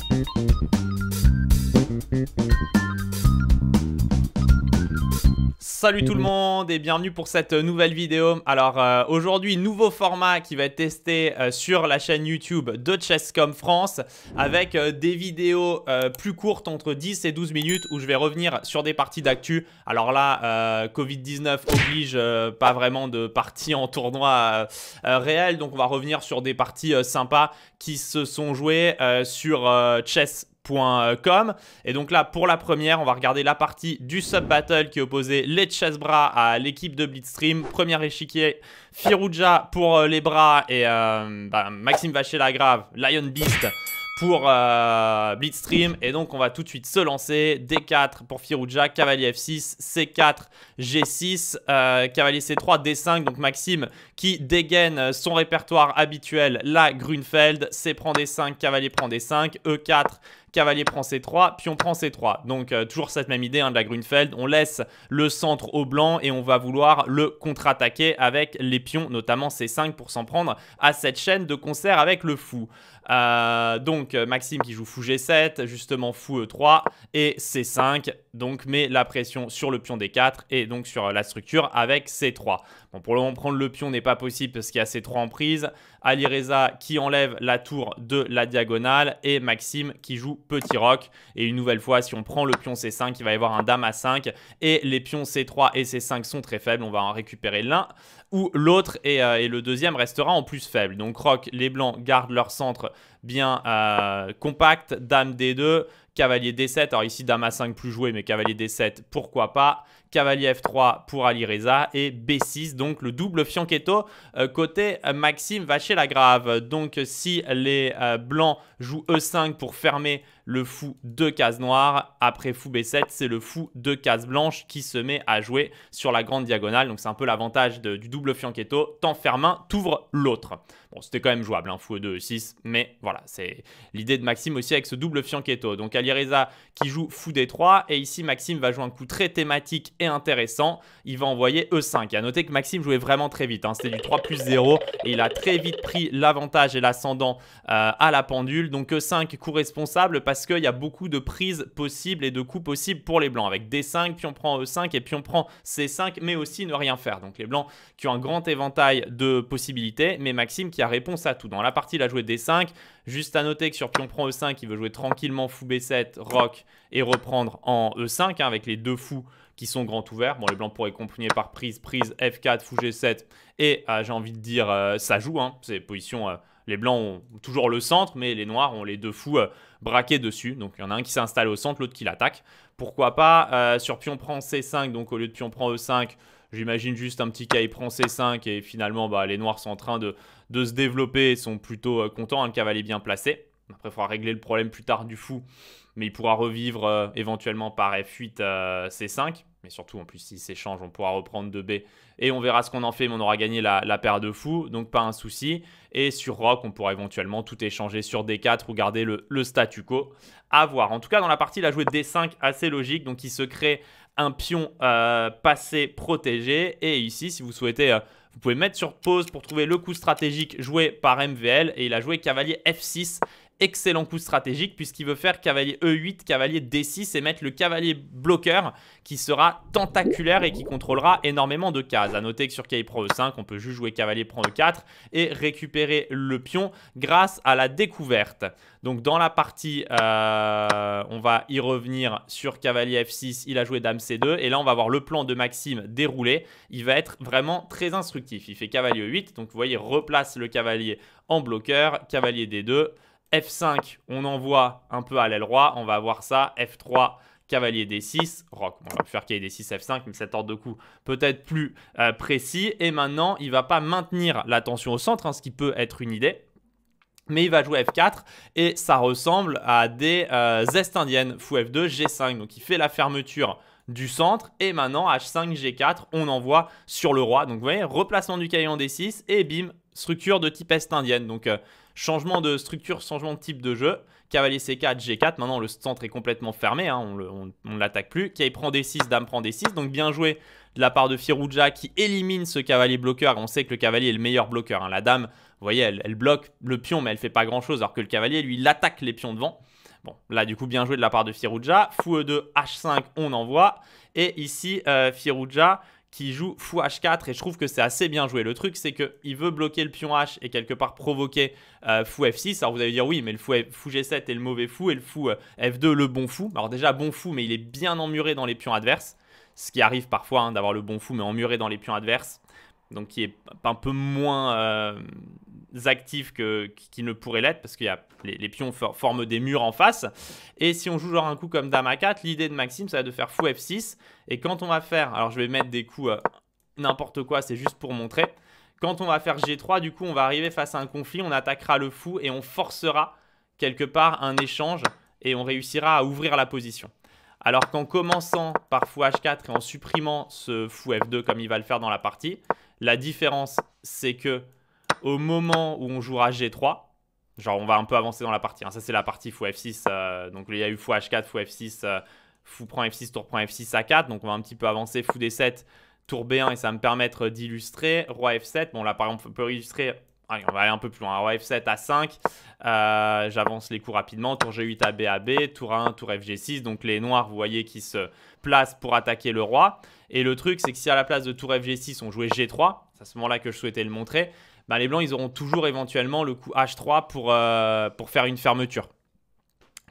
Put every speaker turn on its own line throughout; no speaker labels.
Thank you. Salut tout le mmh. monde et bienvenue pour cette nouvelle vidéo. Alors euh, aujourd'hui, nouveau format qui va être testé euh, sur la chaîne YouTube de Chesscom France avec euh, des vidéos plus courtes entre 10 et 12 minutes où je vais revenir sur des parties d'actu. Alors là, Covid-19 oblige pas vraiment de parties en tournoi réel, donc on va revenir sur des parties sympas qui se sont jouées sur Chess et donc là, pour la première, on va regarder la partie du sub battle qui opposait les chasse bras à l'équipe de Blitzstream. Premier échiquier, Firuja pour les bras et Maxime Vacher la grave, Lion Beast pour Blitzstream. Et donc, on va tout de suite se lancer. D4 pour Firuja, cavalier F6, C4, G6, cavalier C3, D5. Donc, Maxime qui dégaine son répertoire habituel, la Grünfeld, C prend D5, cavalier prend D5, E4, Cavalier prend C3, pion prend C3. Donc euh, toujours cette même idée hein, de la Grunfeld. On laisse le centre au blanc et on va vouloir le contre-attaquer avec les pions, notamment C5 pour s'en prendre à cette chaîne de concert avec le fou. Euh, donc euh, Maxime qui joue fou G7, justement fou E3 et C5, donc met la pression sur le pion D4 et donc sur la structure avec C3. Bon, pour le moment, prendre le pion n'est pas possible parce qu'il y a ces trois en prise. Ali Reza qui enlève la tour de la diagonale et Maxime qui joue petit rock Et une nouvelle fois, si on prend le pion C5, il va y avoir un dame à 5 et les pions C3 et C5 sont très faibles. On va en récupérer l'un ou l'autre et, euh, et, le deuxième restera en plus faible. Donc rock les blancs gardent leur centre bien euh, compact. Dame D2, cavalier D7. Alors ici, dame A5 plus joué, mais cavalier D7, pourquoi pas. Cavalier F3 pour Ali Reza et B6, donc le double fianchetto euh, côté Maxime la grave. Donc si les euh, blancs jouent E5 pour fermer le fou de case noire, après fou B7, c'est le fou de case blanche qui se met à jouer sur la grande diagonale. Donc c'est un peu l'avantage du double fianchetto. ferme un, t'ouvre l'autre. Bon, c'était quand même jouable, hein, fou E2, E6, mais voilà c'est l'idée de Maxime aussi avec ce double fianchetto. Donc Alireza qui joue fou d3 et ici Maxime va jouer un coup très thématique et intéressant. Il va envoyer e5. Et à noter que Maxime jouait vraiment très vite. Hein. C'était du 3 plus 0 et il a très vite pris l'avantage et l'ascendant euh, à la pendule. Donc e5 coup responsable parce qu'il y a beaucoup de prises possibles et de coups possibles pour les blancs. Avec d5, puis on prend e5 et puis on prend c5 mais aussi ne rien faire. Donc les blancs qui ont un grand éventail de possibilités mais Maxime qui a réponse à tout. Dans la partie il a joué d5, Juste à noter que sur pion prend E5, il veut jouer tranquillement fou B7, rock et reprendre en E5 hein, avec les deux fous qui sont grands ouverts. Bon, les blancs pourraient continuer par prise, prise, F4, fou G7 et euh, j'ai envie de dire euh, ça joue. Hein. C'est position. Euh, les blancs ont toujours le centre, mais les noirs ont les deux fous braqués dessus. Donc il y en a un qui s'installe au centre, l'autre qui l'attaque. Pourquoi pas sur pion prend C5, donc au lieu de pion prend E5, J'imagine juste un petit K, il prend C5 et finalement bah, les noirs sont en train de, de se développer et sont plutôt euh, contents. Un hein, cavalier bien placé. Après, il faudra régler le problème plus tard du fou, mais il pourra revivre euh, éventuellement par F8 euh, C5. Mais surtout, en plus, s'il s'échange, on pourra reprendre de b et on verra ce qu'on en fait, mais on aura gagné la, paire de fous, donc pas un souci. Et sur Rock, on pourra éventuellement tout échanger sur D4 ou garder le, statu quo. À voir. En tout cas, dans la partie, il a joué D5 assez logique, donc il se crée un pion passé protégé. Et ici, si vous souhaitez vous pouvez mettre sur pause pour trouver le coup stratégique joué par MVL et il a joué cavalier F6 excellent coup stratégique puisqu'il veut faire cavalier E8, cavalier D6 et mettre le cavalier bloqueur qui sera tentaculaire et qui contrôlera énormément de cases. A noter que sur Cavalier Pro E5, on peut juste jouer cavalier prend E4 et récupérer le pion grâce à la découverte. Donc dans la partie, euh, on va y revenir sur cavalier F6, il a joué dame C2 et là on va voir le plan de Maxime déroulé. Il va être vraiment très instructif. Il fait cavalier E8, donc vous voyez, replace le cavalier en bloqueur, cavalier D2, F5, on envoie un peu à l'aile roi. On va avoir ça. F3, cavalier D6, roc. on va faire cavalier D6, F5, mais cet ordre de coup peut-être plus euh, précis. Et maintenant, il va pas maintenir la tension au centre, hein, ce qui peut être une idée. Mais il va jouer F4 et ça ressemble à des euh, Est indiennes. Fou F2, G5. Donc il fait la fermeture du centre. Et maintenant, H5, G4, on envoie sur le roi. Donc vous voyez, replacement du en D6 et bim, structure de type est indienne. Donc euh, Changement de structure, changement de type de jeu. Cavalier C4, G4. Maintenant, le centre est complètement fermé. Hein, on ne l'attaque plus. K prend D6, Dame prend D6. Donc, bien joué de la part de Firouja qui élimine ce cavalier bloqueur. On sait que le cavalier est le meilleur bloqueur. Hein. La dame, vous voyez, elle, bloque le pion, mais elle fait pas grand-chose. Alors que le cavalier, lui, il attaque les pions devant. Bon, là, du coup, bien joué de la part de Firouja. Fou E2, H5, on envoie. Et ici, euh, Firuja qui joue fou h4 et je trouve que c'est assez bien joué. Le truc c'est qu'il veut bloquer le pion h et quelque part provoquer euh, fou f6. Alors vous allez dire oui mais le fou, fou, g7 est le mauvais fou et le fou euh, f2 le bon fou. Alors déjà bon fou mais il est bien emmuré dans les pions adverses. Ce qui arrive parfois hein, d'avoir le bon fou mais emmuré dans les pions adverses. Donc qui est un peu moins... Euh, actifs que, qui ne pourraient l'être parce qu'il y a, les, pions forment des murs en face. Et si on joue genre un coup comme Dame A4, l'idée de Maxime, ça va de faire fou F6. Et quand on va faire, alors je vais mettre des coups euh, n'importe quoi, c'est juste pour montrer. Quand on va faire G3, du coup, on va arriver face à un conflit, on attaquera le fou et on forcera quelque part un échange et on réussira à ouvrir la position. Alors qu'en commençant par fou H4 et en supprimant ce fou F2 comme il va le faire dans la partie, la différence c'est que au moment où on jouera G3, genre on va un peu avancer dans la partie, hein. ça c'est la partie fou F6, euh, donc il y a eu fou H4, fou F6, euh, fou prend F6, tour prend F6, A4, donc on va un petit peu avancer, fou D7, tour B1 et ça va me permettre d'illustrer, roi F7, bon là par exemple on peut illustrer Allez, on va aller un peu plus loin. F7 à 5, euh, j'avance les coups rapidement. Tour G8 à B à B, tour 1, tour FG6. Donc les noirs, vous voyez, qui se placent pour attaquer le roi. Et le truc, c'est que si à la place de tour FG6, on jouait G3, c'est à ce moment-là que je souhaitais le montrer, ben, les blancs, ils auront toujours éventuellement le coup H3 pour, euh, pour faire une fermeture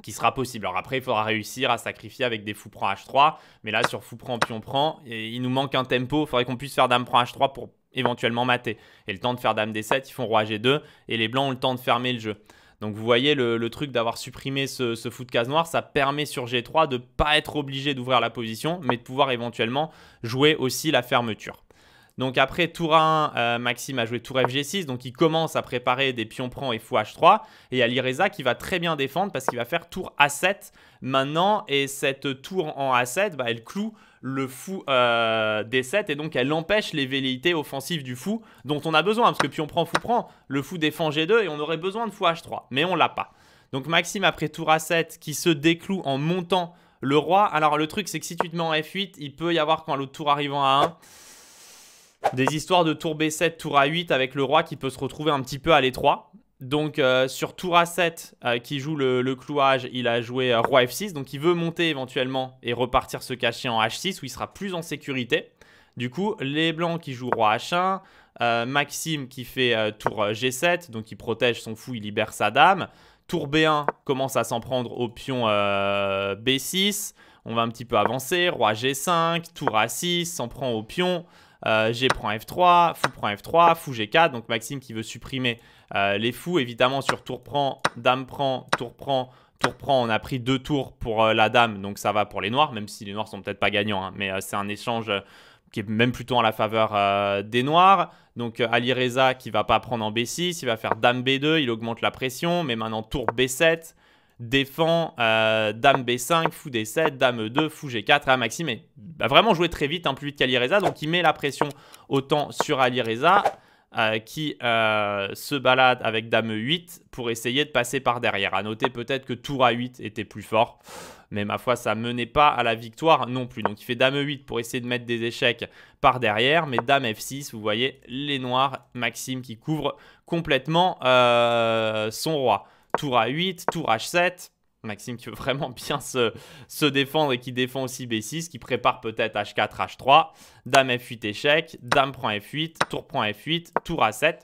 qui sera possible. Alors après, il faudra réussir à sacrifier avec des fous prend H3. Mais là, sur fou prend, pion prend, et il nous manque un tempo. Il faudrait qu'on puisse faire dame prend H3 pour éventuellement maté, Et le temps de faire dame d7, ils font roi g2, et les blancs ont le temps de fermer le jeu. Donc vous voyez, le, truc d'avoir supprimé ce, ce, fou de case noire, ça permet sur G3 de ne pas être obligé d'ouvrir la position, mais de pouvoir éventuellement jouer aussi la fermeture. Donc après tour 1, euh, Maxime a joué tour FG6, donc il commence à préparer des pions prends et fou H3. Et il y a l'Ireza qui va très bien défendre parce qu'il va faire tour A7 maintenant. Et cette tour en A7, bah, elle cloue le fou euh, D7 et donc elle empêche les velléités offensives du fou dont on a besoin. Parce que puis on prend fou prend, le fou défend G2 et on aurait besoin de fou H3, mais on l'a pas. Donc Maxime après tour A7 qui se décloue en montant le roi. Alors le truc c'est que si tu te mets en F8, il peut y avoir quand l'autre tour arrivant à 1, des histoires de tour B7, tour A8 avec le roi qui peut se retrouver un petit peu à l'étroit. Donc euh, sur tour A7 euh, qui joue le, clouage, il a joué euh, roi F6, donc il veut monter éventuellement et repartir se cacher en H6 où il sera plus en sécurité. Du coup, les blancs qui jouent roi H1, Maxime qui fait tour G7, donc il protège son fou, il libère sa dame. Tour B1 commence à s'en prendre au pion B6, on va un petit peu avancer, roi G5, tour A6, s'en prend au pion, G prend F3, fou prend F3, fou G4, donc Maxime qui veut supprimer euh, les fous, évidemment, sur tour prend, dame prend, tour prend, tour prend. On a pris deux tours pour euh, la dame, donc ça va pour les noirs, même si les noirs sont peut-être pas gagnants. Hein. mais euh, c'est un échange qui est même plutôt en la faveur des noirs. Donc Ali Reza qui va pas prendre en B6, il va faire dame B2, il augmente la pression, mais maintenant tour B7 défend dame b5, fou d7, dame e2, fou g4 à Maxime. a bah, vraiment joué très vite, hein, plus vite qu'Ali Reza, donc il met la pression autant sur Ali Reza. Euh, qui euh, se balade avec Dame 8 pour essayer de passer par derrière. A noter peut-être que Tour a 8 était plus fort, mais ma foi, ça ne menait pas à la victoire non plus. Donc il fait Dame 8 pour essayer de mettre des échecs par derrière, mais Dame F6, vous voyez les noirs, Maxime qui couvre complètement euh, son roi. Tour a 8, Tour H7. Maxime qui veut vraiment bien se, se, défendre et qui défend aussi B6, qui prépare peut-être H4, H3, Dame F8 échec, Dame prend F8, Tour prend F8, Tour A7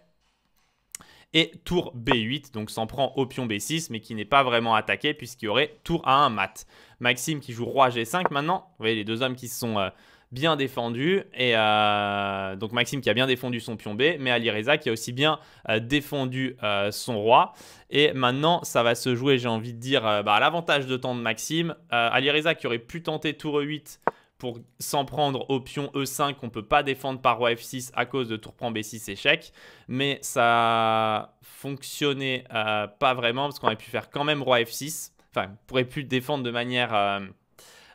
et Tour B8, donc s'en prend au pion B6 mais qui n'est pas vraiment attaqué puisqu'il y aurait Tour A1 mat. Maxime qui joue Roi G5 maintenant, vous voyez les deux hommes qui se sont... Euh, bien défendu. Et euh, donc Maxime qui a bien défendu son pion B, mais Ali Reza qui a aussi bien euh, défendu euh, son roi. Et maintenant, ça va se jouer, j'ai envie de dire, bah, à l'avantage de temps de Maxime. Ali qui aurait pu tenter tour E8 pour s'en prendre au pion E5, on ne peut pas défendre par roi F6 à cause de tour prend B6 échec, mais ça fonctionnait pas vraiment parce qu'on aurait pu faire quand même roi F6, enfin, on pourrait plus défendre de manière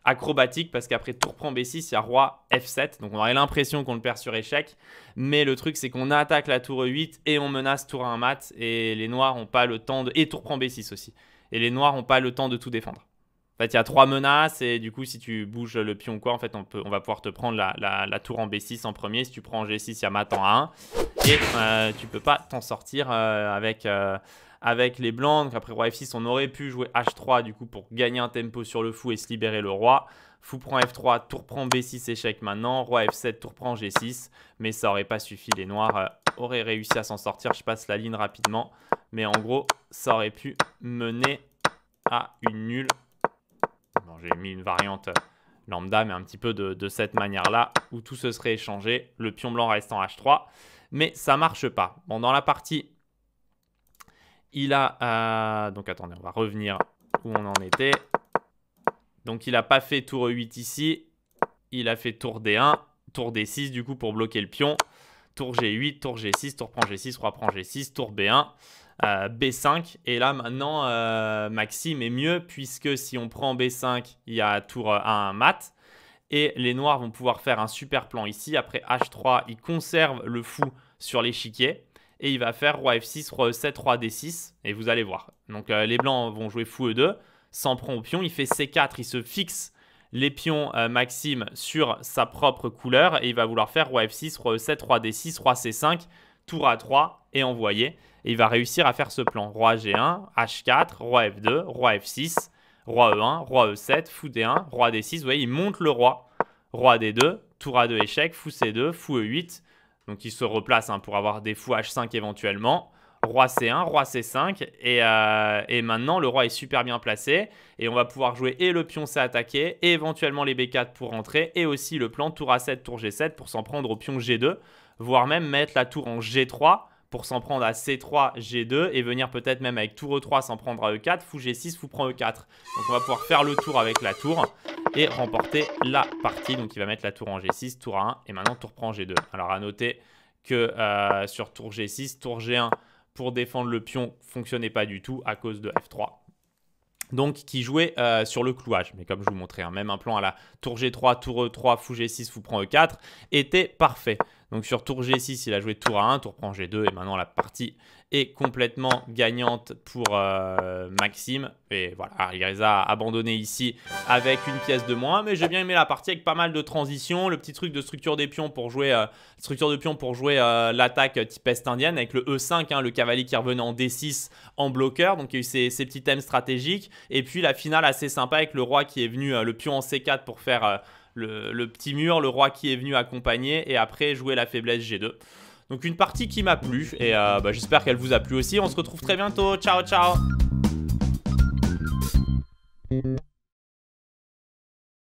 acrobatique parce qu'après tour prend B6, il y a roi F7. Donc on aurait l'impression qu'on le perd sur échec. Mais le truc, c'est qu'on attaque la tour E8 et on menace tour 1 mat. Et les noirs n'ont pas le temps de. Et tour prend B6 aussi. Et les noirs n'ont pas le temps de tout défendre. En fait, il y a trois menaces. Et du coup, si tu bouges le pion quoi, en fait, on, va pouvoir te prendre la, tour en B6 en premier. Si tu prends G6, il y a mat en A1. Et euh, tu peux pas t'en sortir euh, avec. Euh, avec les blancs. Donc après roi f6, on aurait pu jouer h3 du coup pour gagner un tempo sur le fou et se libérer le roi. Fou prend f3, tour prend b6, échec maintenant. Roi f7, tour prend g6. Mais ça aurait pas suffi. Les noirs euh, auraient réussi à s'en sortir. Je passe la ligne rapidement. Mais en gros, ça aurait pu mener à une nulle. j'ai mis une variante lambda, mais un petit peu de, cette manière-là, où tout se serait échangé, le pion blanc restant en h3, mais ça marche pas. Bon, dans la partie il a... Euh, donc attendez, on va revenir où on en était. Donc il n'a pas fait tour 8 ici. Il a fait tour D1, tour D6 du coup pour bloquer le pion. Tour G8, tour G6, tour prend G6, roi prend G6, tour B1. Euh, B5. Et là, maintenant, euh, Maxime est mieux, puisque si on prend B5, il y a tour A1 mat. Et les noirs vont pouvoir faire un super plan ici. Après H3, ils conservent le fou sur l'échiquier et il va faire roi f6, roi e7, roi d6, et vous allez voir. Donc euh, les blancs vont jouer fou e2, s'en prend au pion, il fait c4, il se fixe les pions euh, Maxime sur sa propre couleur, et il va vouloir faire roi f6, roi e7, roi d6, roi c5, tour a3 et envoyer. Et il va réussir à faire ce plan. Roi g1, h4, roi f2, roi f6, roi e1, roi e7, fou d1, roi d6, vous voyez, il monte le roi. Roi d2, tour a2 échec, fou c2, fou e8, donc il se replace hein, pour avoir des fous H5 éventuellement. Roi C1, Roi C5. Et, euh, et, maintenant, le roi est super bien placé. Et on va pouvoir jouer et le pion C attaqué, et éventuellement les B4 pour rentrer, et aussi le plan tour A7, tour G7 pour s'en prendre au pion G2, voire même mettre la tour en G3 pour s'en prendre à C3, G2 et venir peut-être même avec tour E3 s'en prendre à E4, fou G6, fou prend E4. Donc on va pouvoir faire le tour avec la tour et remporter la partie. Donc il va mettre la tour en G6, tour A1 et maintenant tour prend G2. Alors à noter que euh, sur tour G6, tour G1 pour défendre le pion fonctionnait pas du tout à cause de F3. Donc qui jouait euh, sur le clouage, mais comme je vous montrais, hein, même un plan à la tour G3, tour E3, fou G6, fou prend E4 était parfait. Donc sur tour G6, il a joué tour A1, tour prend G2 et maintenant la partie est complètement gagnante pour euh, Maxime. Et voilà, les a abandonné ici avec une pièce de moins. Mais j'ai bien aimé la partie avec pas mal de transitions. Le petit truc de structure des pions pour jouer, euh, structure de pions pour jouer euh, l'attaque type est indienne avec le E5, hein, le cavalier qui revenait en D6 en bloqueur. Donc il y a eu ces petits thèmes stratégiques. Et puis la finale assez sympa avec le roi qui est venu, le pion en C4 pour faire le, petit mur, le roi qui est venu accompagner, et après jouer la faiblesse G2. Donc une partie qui m'a plu, et euh, bah, j'espère qu'elle vous a plu aussi. On se retrouve très bientôt, ciao ciao